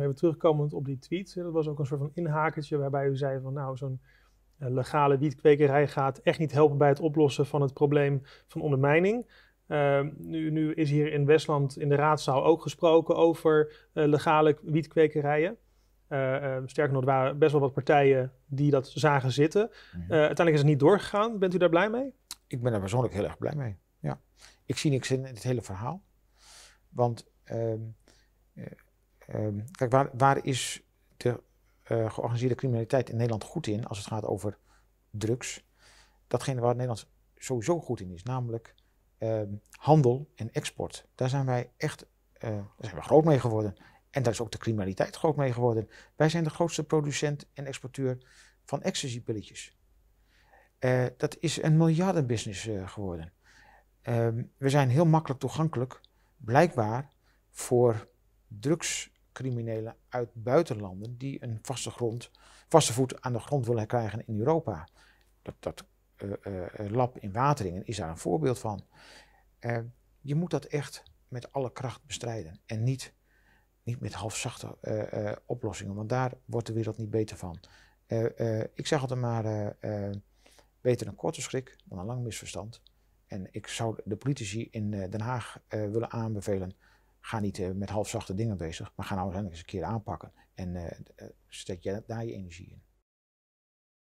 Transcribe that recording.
Even terugkomend op die tweet, dat was ook een soort van inhakertje waarbij u zei van nou, zo'n eh, legale wietkwekerij gaat echt niet helpen bij het oplossen van het probleem van ondermijning. Ehm, nu, nu, is hier in Westland in de raadzaal ook gesproken over eh, legale wietkwekerijen. Eh, ehm, sterker nog, er waren best wel wat partijen die dat zagen zitten. Mhm. uiteindelijk is het niet doorgegaan. Bent u daar blij mee? Ik ben daar persoonlijk heel erg blij mee. Ja. Ik zie niks in het hele verhaal. Want ehm, Ehm, kijk, waar, is de eh, georganiseerde criminaliteit in Nederland goed in als het gaat over drugs? Datgene waar Nederland sowieso goed in is, namelijk ehm, handel en export. Daar zijn wij echt eh, daar zijn we groot mee geworden. En daar is ook de criminaliteit groot mee geworden. Wij zijn de grootste producent en exporteur van ecstasy-pilletjes. Eh, dat is een miljardenbusiness uh, geworden. Ehm, we zijn heel makkelijk toegankelijk, blijkbaar, voor drugs, criminelen uit buitenlanden die een vaste, grond, vaste voet aan de grond willen krijgen in Europa. Dat, dat eh, eh, eh, lab in Wateringen is daar een voorbeeld van. je moet dat echt met alle kracht bestrijden en niet, niet met halfzachte oplossingen, want daar wordt de wereld niet beter van. ik zeg altijd maar, beter een korte schrik dan een lang misverstand. En ik zou de politici in Den Haag willen aanbevelen, ga niet eh, met halfzachte dingen bezig, maar ga nou eens een keer aanpakken. En uh, steek je daar je energie in.